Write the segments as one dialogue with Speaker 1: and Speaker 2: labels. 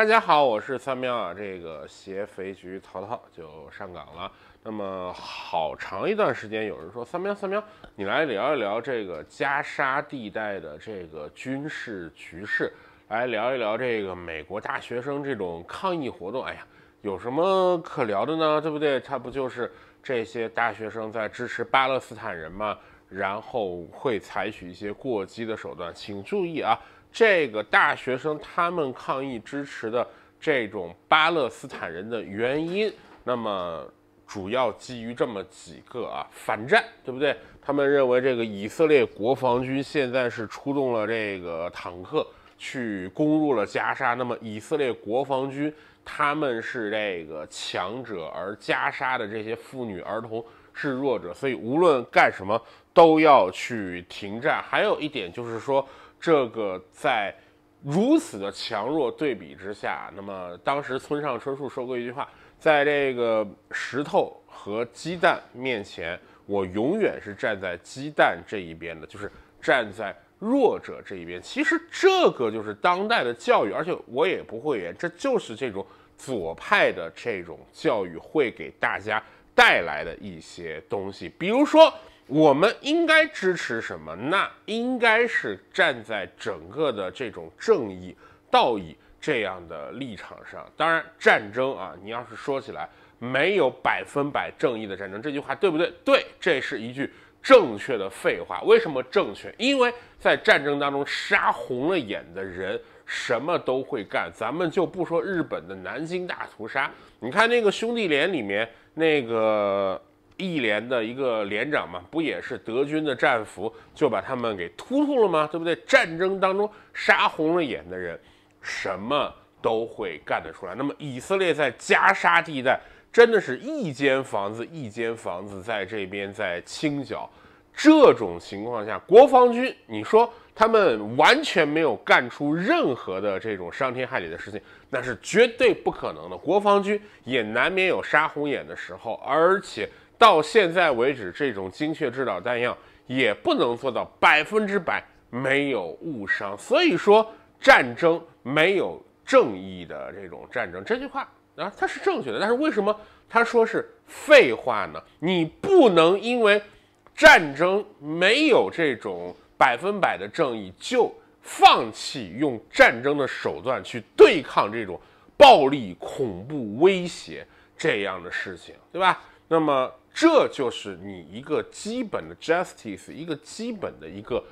Speaker 1: 大家好，我是三喵啊，这个协肥局曹操就上岗了。那么好长一段时间，有人说三喵三喵，你来聊一聊这个加沙地带的这个军事局势，来聊一聊这个美国大学生这种抗议活动。哎呀，有什么可聊的呢？对不对？他不就是这些大学生在支持巴勒斯坦人嘛，然后会采取一些过激的手段。请注意啊。这个大学生他们抗议支持的这种巴勒斯坦人的原因，那么主要基于这么几个啊，反战，对不对？他们认为这个以色列国防军现在是出动了这个坦克去攻入了加沙，那么以色列国防军他们是这个强者，而加沙的这些妇女儿童是弱者，所以无论干什么都要去停战。还有一点就是说。这个在如此的强弱对比之下，那么当时村上春树说过一句话，在这个石头和鸡蛋面前，我永远是站在鸡蛋这一边的，就是站在弱者这一边。其实这个就是当代的教育，而且我也不会言，这就是这种左派的这种教育会给大家带来的一些东西，比如说。我们应该支持什么？那应该是站在整个的这种正义、道义这样的立场上。当然，战争啊，你要是说起来没有百分百正义的战争，这句话对不对？对，这是一句正确的废话。为什么正确？因为在战争当中，杀红了眼的人什么都会干。咱们就不说日本的南京大屠杀，你看那个兄弟连里面那个。一连的一个连长嘛，不也是德军的战俘，就把他们给突突了吗？对不对？战争当中杀红了眼的人，什么都会干得出来。那么以色列在加沙地带，真的是一间房子一间房子在这边在清剿。这种情况下，国防军你说他们完全没有干出任何的这种伤天害理的事情，那是绝对不可能的。国防军也难免有杀红眼的时候，而且。到现在为止，这种精确制导弹药也不能做到百分之百没有误伤，所以说战争没有正义的这种战争这句话啊，它是正确的。但是为什么他说是废话呢？你不能因为战争没有这种百分百的正义，就放弃用战争的手段去对抗这种暴力、恐怖威胁这样的事情，对吧？那么。这就是你一个基本的 justice，一个基本的一个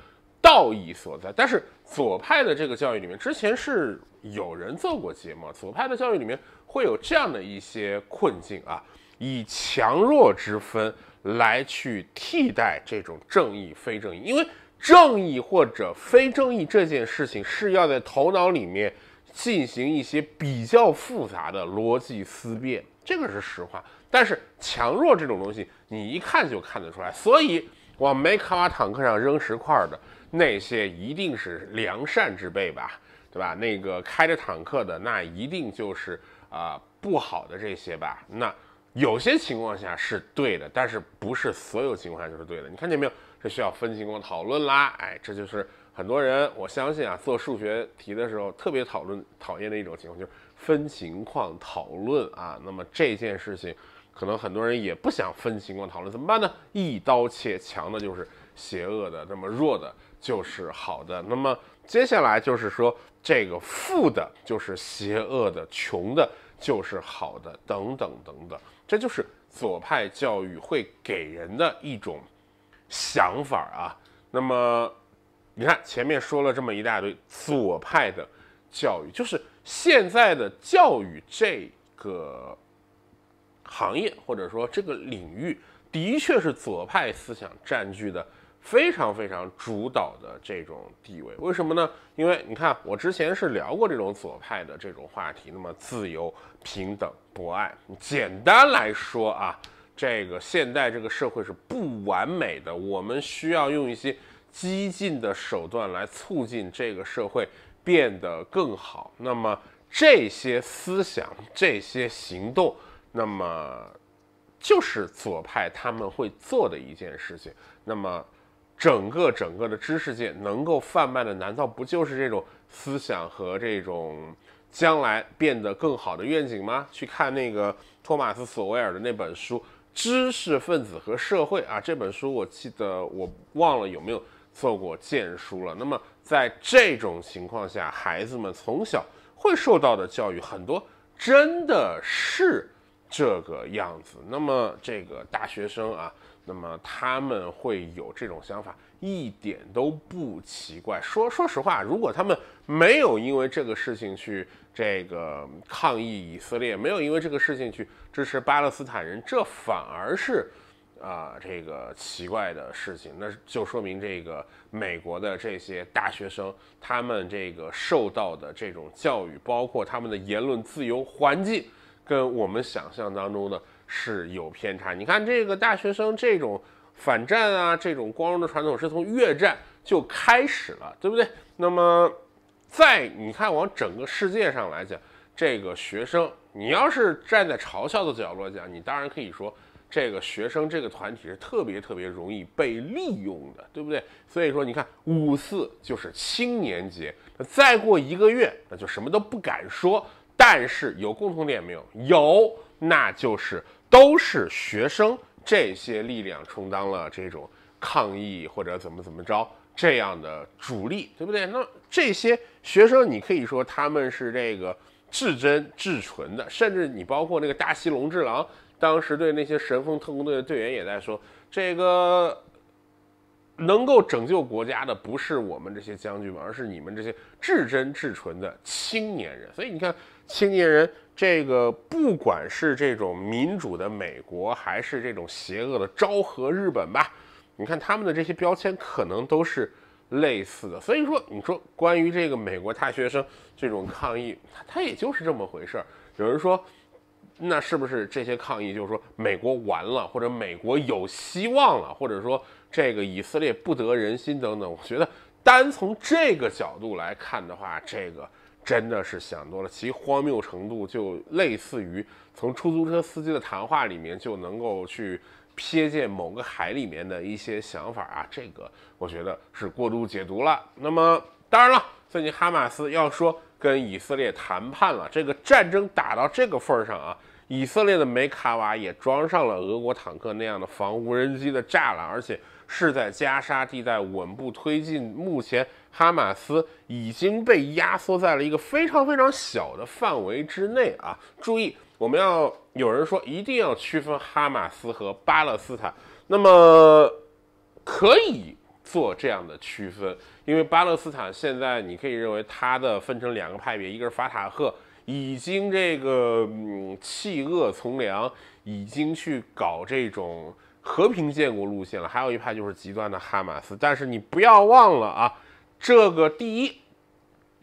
Speaker 1: 道义所在。但是左派的这个教育里面，之前是有人做过节目，左派的教育里面会有这样的一些困境啊，以强弱之分来去替代这种正义非正义，因为正义或者非正义这件事情是要在头脑里面进行一些比较复杂的逻辑思辨，这个是实话。但是强弱这种东西，你一看就看得出来。所以往梅卡瓦坦克上扔石块的那些，一定是良善之辈吧？对吧？那个开着坦克的，那一定就是啊不好的这些吧？那有些情况下是对的，但是不是所有情况下就是对的？你看见没有？这需要分情况讨论啦。哎，这就是很多人，我相信啊，做数学题的时候特别讨论讨厌的一种情况，就是分情况讨论啊。那么这件事情。可能很多人也不想分情况讨论，怎么办呢？一刀切，强的就是邪恶的，那么弱的就是好的。那么接下来就是说，这个富的就是邪恶的，穷的就是好的，等等等等。这就是左派教育会给人的一种想法啊。那么你看前面说了这么一大堆，左派的教育就是现在的教育这个。行业或者说这个领域的确是左派思想占据的非常非常主导的这种地位。为什么呢？因为你看，我之前是聊过这种左派的这种话题。那么自由、平等、博爱，简单来说啊，这个现代这个社会是不完美的，我们需要用一些激进的手段来促进这个社会变得更好。那么这些思想、这些行动。那么，就是左派他们会做的一件事情。那么，整个整个的知识界能够贩卖的，难道不就是这种思想和这种将来变得更好的愿景吗？去看那个托马斯·索维尔的那本书《知识分子和社会》啊，这本书我记得我忘了有没有做过荐书了。那么，在这种情况下，孩子们从小会受到的教育很多，真的是。这个样子，那么这个大学生啊，那么他们会有这种想法，一点都不奇怪。说说实话，如果他们没有因为这个事情去这个抗议以色列，没有因为这个事情去支持巴勒斯坦人，这反而是啊这个奇怪的事情。那就说明这个美国的这些大学生，他们这个受到的这种教育，包括他们的言论自由环境。跟我们想象当中的是有偏差。你看这个大学生这种反战啊，这种光荣的传统是从越战就开始了，对不对？那么，在你看往整个世界上来讲，这个学生，你要是站在嘲笑的角落讲，你当然可以说这个学生这个团体是特别特别容易被利用的，对不对？所以说，你看五四就是青年节，那再过一个月，那就什么都不敢说。但是有共同点没有？有，那就是都是学生，这些力量充当了这种抗议或者怎么怎么着这样的主力，对不对？那这些学生，你可以说他们是这个至真至纯的，甚至你包括那个大西龙之狼，当时对那些神风特工队的队员也在说这个。能够拯救国家的不是我们这些将军们，而是你们这些至真至纯的青年人。所以你看，青年人这个，不管是这种民主的美国，还是这种邪恶的昭和日本吧，你看他们的这些标签可能都是类似的。所以说，你说关于这个美国大学生这种抗议，他也就是这么回事儿。有人说。那是不是这些抗议就是说美国完了，或者美国有希望了，或者说这个以色列不得人心等等？我觉得单从这个角度来看的话，这个真的是想多了，其荒谬程度就类似于从出租车司机的谈话里面就能够去瞥见某个海里面的一些想法啊！这个我觉得是过度解读了。那么当然了，最近哈马斯要说。跟以色列谈判了，这个战争打到这个份上啊，以色列的梅卡瓦也装上了俄国坦克那样的防无人机的栅栏，而且是在加沙地带稳步推进。目前哈马斯已经被压缩在了一个非常非常小的范围之内啊！注意，我们要有人说一定要区分哈马斯和巴勒斯坦，那么可以。做这样的区分，因为巴勒斯坦现在你可以认为它的分成两个派别，一个是法塔赫已经这个弃恶从良，已经去搞这种和平建国路线了，还有一派就是极端的哈马斯。但是你不要忘了啊，这个第一，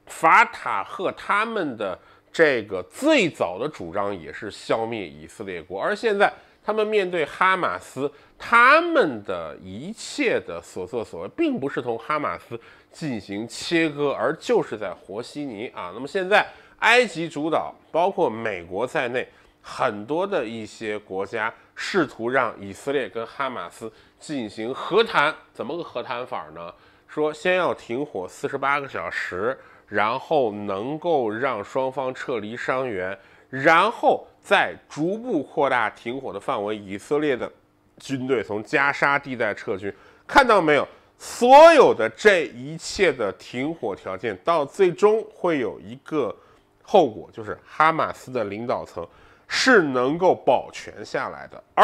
Speaker 1: 法塔赫他们的这个最早的主张也是消灭以色列国，而现在。他们面对哈马斯，他们的一切的所作所为，并不是同哈马斯进行切割，而就是在和稀泥啊。那么现在，埃及主导，包括美国在内，很多的一些国家试图让以色列跟哈马斯进行和谈，怎么个和谈法呢？说先要停火四十八个小时，然后能够让双方撤离伤员，然后。在逐步扩大停火的范围，以色列的军队从加沙地带撤军，看到没有？所有的这一切的停火条件，到最终会有一个后果，就是哈马斯的领导层是能够保全下来的。而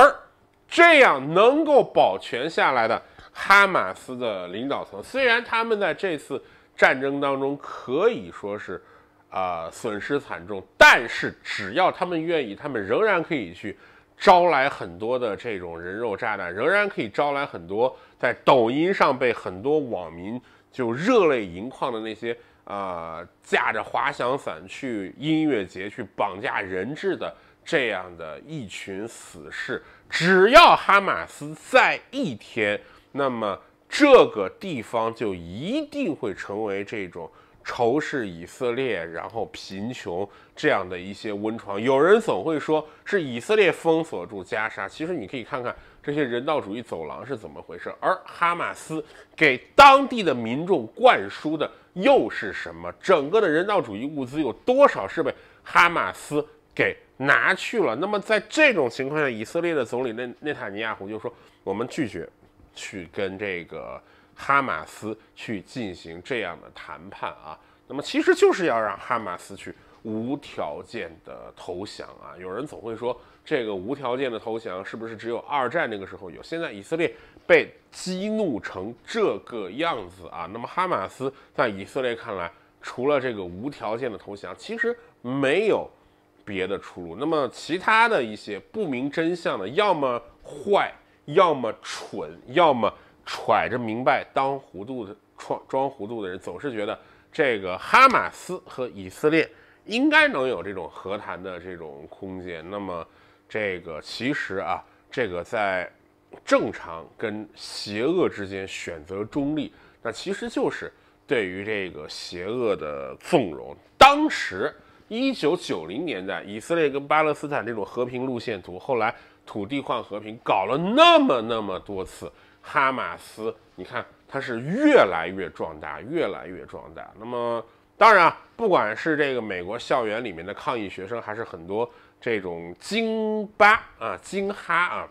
Speaker 1: 这样能够保全下来的哈马斯的领导层，虽然他们在这次战争当中可以说是。呃，损失惨重，但是只要他们愿意，他们仍然可以去招来很多的这种人肉炸弹，仍然可以招来很多在抖音上被很多网民就热泪盈眶的那些呃，驾着滑翔伞去音乐节去绑架人质的这样的一群死士。只要哈马斯在一天，那么这个地方就一定会成为这种。仇视以色列，然后贫穷这样的一些温床，有人总会说是以色列封锁住加沙。其实你可以看看这些人道主义走廊是怎么回事，而哈马斯给当地的民众灌输的又是什么？整个的人道主义物资有多少是被哈马斯给拿去了？那么在这种情况下，以色列的总理内内塔尼亚胡就说：“我们拒绝去跟这个。”哈马斯去进行这样的谈判啊，那么其实就是要让哈马斯去无条件的投降啊。有人总会说，这个无条件的投降是不是只有二战那个时候有？现在以色列被激怒成这个样子啊，那么哈马斯在以色列看来，除了这个无条件的投降，其实没有别的出路。那么其他的一些不明真相的，要么坏，要么蠢，要么。揣着明白当糊涂的装装糊涂的人，总是觉得这个哈马斯和以色列应该能有这种和谈的这种空间。那么，这个其实啊，这个在正常跟邪恶之间选择中立，那其实就是对于这个邪恶的纵容。当时一九九零年代，以色列跟巴勒斯坦这种和平路线图，后来土地换和平，搞了那么那么多次。哈马斯，你看它是越来越壮大，越来越壮大。那么当然啊，不管是这个美国校园里面的抗议学生，还是很多这种京巴啊、京哈啊，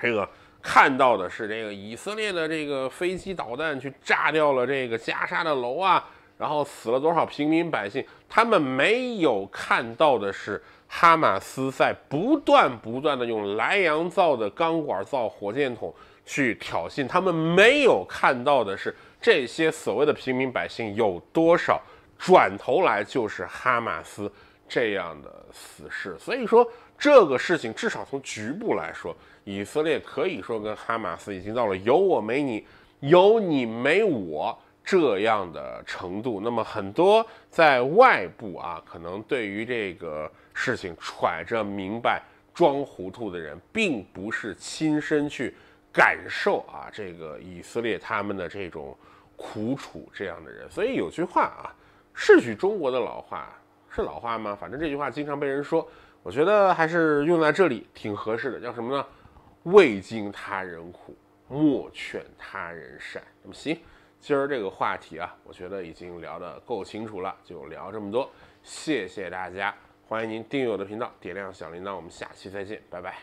Speaker 1: 这个看到的是这个以色列的这个飞机导弹去炸掉了这个加沙的楼啊，然后死了多少平民百姓？他们没有看到的是哈马斯在不断不断的用莱阳造的钢管造火箭筒。去挑衅他们没有看到的是，这些所谓的平民百姓有多少转头来就是哈马斯这样的死士。所以说，这个事情至少从局部来说，以色列可以说跟哈马斯已经到了有我没你，有你没我这样的程度。那么很多在外部啊，可能对于这个事情揣着明白装糊涂的人，并不是亲身去。感受啊，这个以色列他们的这种苦楚，这样的人，所以有句话啊，是许中国的老话，是老话吗？反正这句话经常被人说，我觉得还是用在这里挺合适的，叫什么呢？未经他人苦，莫劝他人善。那么行，今儿这个话题啊，我觉得已经聊得够清楚了，就聊这么多，谢谢大家，欢迎您订阅我的频道，点亮小铃铛，我们下期再见，拜拜。